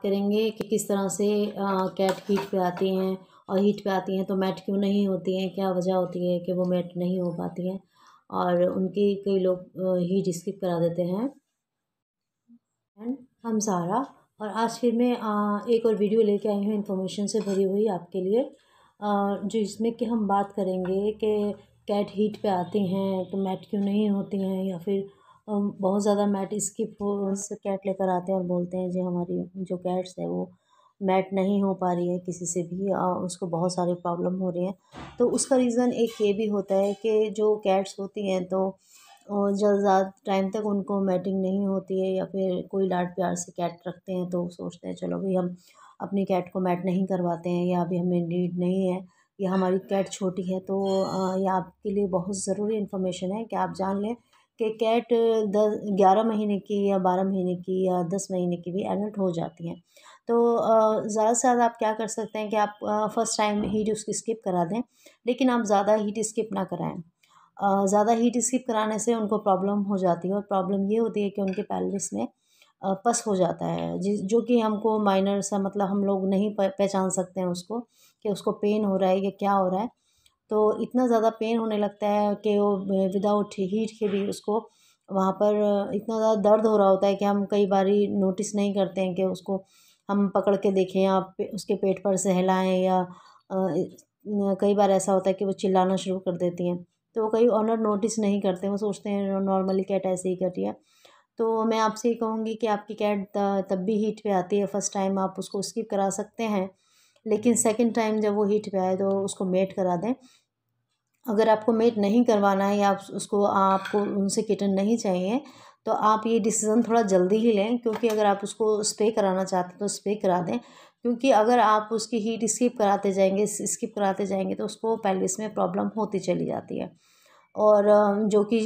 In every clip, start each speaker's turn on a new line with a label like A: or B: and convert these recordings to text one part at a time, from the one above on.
A: बात करेंगे कि किस तरह से कैट हीट पे आती हैं और हीट पे आती हैं तो मैट क्यों नहीं होती हैं क्या वजह होती है कि वो मैट नहीं हो पाती हैं और उनकी कई लोग हीट स्किप करा देते हैं एंड हम सारा और आज फिर मैं एक और वीडियो लेके आई हूँ इन्फॉर्मेशन से भरी हुई आपके लिए जो इसमें कि हम बात करेंगे कि कैट हीट पे आती हैं तो मैट क्यों नहीं होती हैं या फिर बहुत ज़्यादा मैट स्किप से कैट लेकर आते हैं और बोलते हैं जी हमारी जो कैट्स है वो मैट नहीं हो पा रही है किसी से भी उसको बहुत सारी प्रॉब्लम हो रही है तो उसका रीज़न एक ये भी होता है कि जो कैट्स होती हैं तो ज़्यादा टाइम तक उनको मैटिंग नहीं होती है या फिर कोई लाड प्यार से कैट रखते हैं तो सोचते हैं चलो भाई हम अपनी कैट को मैट नहीं करवाते हैं या अभी हमें नीड नहीं है या हमारी कैट छोटी है तो ये आपके लिए बहुत ज़रूरी इन्फॉर्मेशन है कि आप जान लें कि कैट दस ग्यारह महीने की या बारह महीने की या दस महीने की भी एडल्ट हो जाती हैं तो ज़्यादा से ज़्यादा आप क्या कर सकते हैं कि आप फ़र्स्ट टाइम हीट उसकी स्किप करा दें लेकिन आप ज़्यादा हीट स्किप ना कराएं ज़्यादा हीट स्किप कराने से उनको प्रॉब्लम हो जाती है और प्रॉब्लम ये होती है कि उनके पैलिस में पस हो जाता है जिस जो कि हमको माइनर सा मतलब हम लोग नहीं पहचान सकते हैं उसको कि उसको पेन हो रहा है या क्या हो रहा है तो इतना ज़्यादा पेन होने लगता है कि वो विदाउट हीट के भी उसको वहाँ पर इतना ज़्यादा दर्द हो रहा होता है कि हम कई बारी नोटिस नहीं करते हैं कि उसको हम पकड़ के देखें या उसके पेट पर सहलाएँ या कई बार ऐसा होता है कि वो चिल्लाना शुरू कर देती हैं तो वो कई ऑनर नोटिस नहीं करते वो सोचते हैं नॉर्मली कैट ऐसे ही कर रही है तो मैं आपसे ये कहूँगी कि आपकी कैट तब भी हीट पे आती है फर्स्ट टाइम आप उसको स्किप करा सकते हैं लेकिन सेकेंड टाइम जब वो हीट पे आए तो उसको मेट करा दें अगर आपको मेट नहीं करवाना है या आप उसको आपको उनसे किटन नहीं चाहिए तो आप ये डिसीज़न थोड़ा जल्दी ही लें क्योंकि अगर आप उसको स्प्रे कराना चाहते हैं तो स्प्रे करा दें क्योंकि अगर आप उसकी हीट स्किप कराते जाएंगे स्किप कराते जाएंगे तो उसको पैलिस में प्रॉब्लम होती चली जाती है और जो कि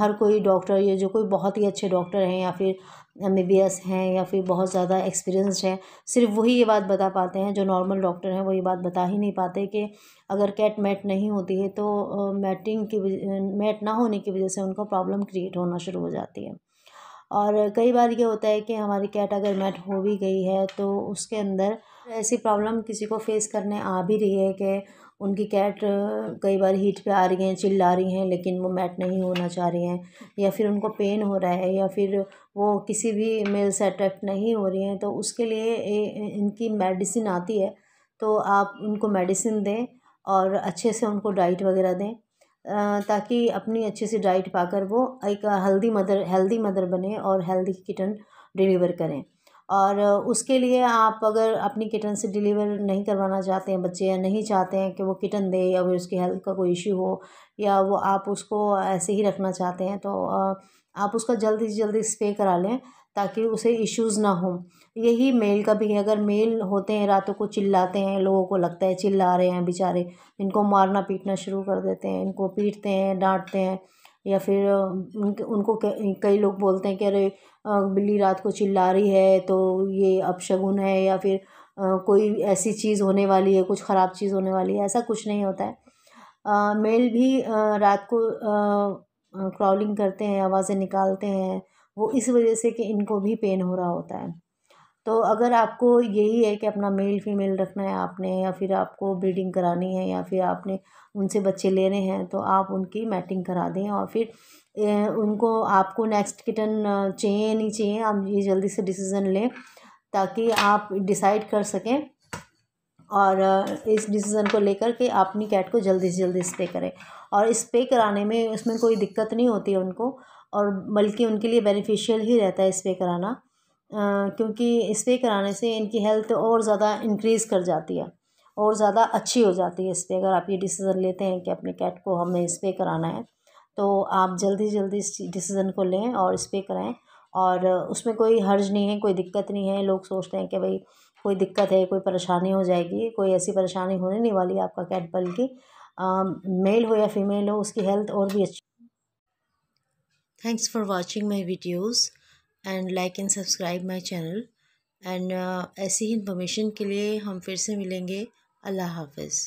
A: हर कोई डॉक्टर या जो कोई बहुत ही अच्छे डॉक्टर हैं या फिर एम बी बी एस हैं या फिर बहुत ज़्यादा एक्सपीरियंस हैं सिर्फ वही ये बात बता पाते हैं जो नॉर्मल डॉक्टर हैं वो ये बात बता ही नहीं पाते कि अगर कैट मैट नहीं होती है तो मैटिंग की मैट ना होने की वजह से उनको प्रॉब्लम क्रिएट होना शुरू हो जाती है और कई बार ये होता है कि हमारी कैट अगर मैट हो भी गई है तो उसके अंदर तो ऐसी प्रॉब्लम किसी को फेस करने आ भी रही है कि उनकी कैट कई बार हीट पे आ रही हैं चिल्ला रही हैं लेकिन वो मैट नहीं होना चाह रही हैं या फिर उनको पेन हो रहा है या फिर वो किसी भी मेल से अट्रैक्ट नहीं हो रही हैं तो उसके लिए इनकी मेडिसिन आती है तो आप उनको मेडिसिन दें और अच्छे से उनको डाइट वगैरह दें ताकि अपनी अच्छी सी डाइट पाकर वो एक हेल्दी मदर हेल्दी मदर बने और हेल्दी किटन डिलीवर करें और उसके लिए आप अगर अपनी किटन से डिलीवर नहीं करवाना चाहते हैं बच्चे या नहीं चाहते हैं कि वो किटन दे या फिर उसकी हेल्थ का कोई इशू हो या वो आप उसको ऐसे ही रखना चाहते हैं तो आप उसका जल्दी से जल्दी स्प्रे करा लें ताकि उसे इश्यूज़ ना हो यही मेल का भी है अगर मेल होते हैं रातों को चिल्लाते हैं लोगों को लगता है चिल्ला रहे हैं बेचारे इनको मारना पीटना शुरू कर देते हैं इनको पीटते हैं डांटते हैं या फिर उनके उनको कई लोग बोलते हैं कि अरे बिल्ली रात को चिल्ला रही है तो ये अपशगुन है या फिर कोई ऐसी चीज़ होने वाली है कुछ ख़राब चीज़ होने वाली है ऐसा कुछ नहीं होता है मेल भी रात को क्रॉलिंग करते हैं आवाज़ें निकालते हैं वो इस वजह से कि इनको भी पेन हो रहा होता है तो अगर आपको यही है कि अपना मेल फीमेल रखना है आपने या फिर आपको ब्रीडिंग करानी है या फिर आपने उनसे बच्चे लेने हैं तो आप उनकी मैटिंग करा दें और फिर उनको आपको नेक्स्ट किटन चाहिए नहीं चाहिए आप ये जल्दी से डिसीज़न लें ताकि आप डिसाइड कर सकें और इस डिसीज़न को लेकर के अपनी कैट को जल्दी से जल्दी स्प्रे करें और स्प्रे कराने में उसमें कोई दिक्कत नहीं होती है उनको और बल्कि उनके लिए बेनिफिशियल ही रहता है स्प्रे कराना क्योंकि इस्प्रे कराने से इनकी हेल्थ और ज़्यादा इंक्रीज़ कर जाती है और ज़्यादा अच्छी हो जाती है इस्प्रे अगर आप ये डिसीज़न लेते हैं कि अपने कैट को हमें इस्प्रे कराना है तो आप जल्दी जल्दी इस डिसीज़न को लें और इस्प्रे कराएँ और उसमें कोई हर्ज नहीं है कोई दिक्कत नहीं है लोग सोचते हैं कि भाई कोई दिक्कत है कोई परेशानी हो जाएगी कोई ऐसी परेशानी होने नहीं वाली आपका कैट बल्कि मेल हो या फीमेल हो उसकी हेल्थ और भी अच्छी thanks for watching my videos and like and subscribe my channel and ऐसी ही इन्फॉर्मेशन के लिए हम फिर से मिलेंगे अल्लाह हाफिज़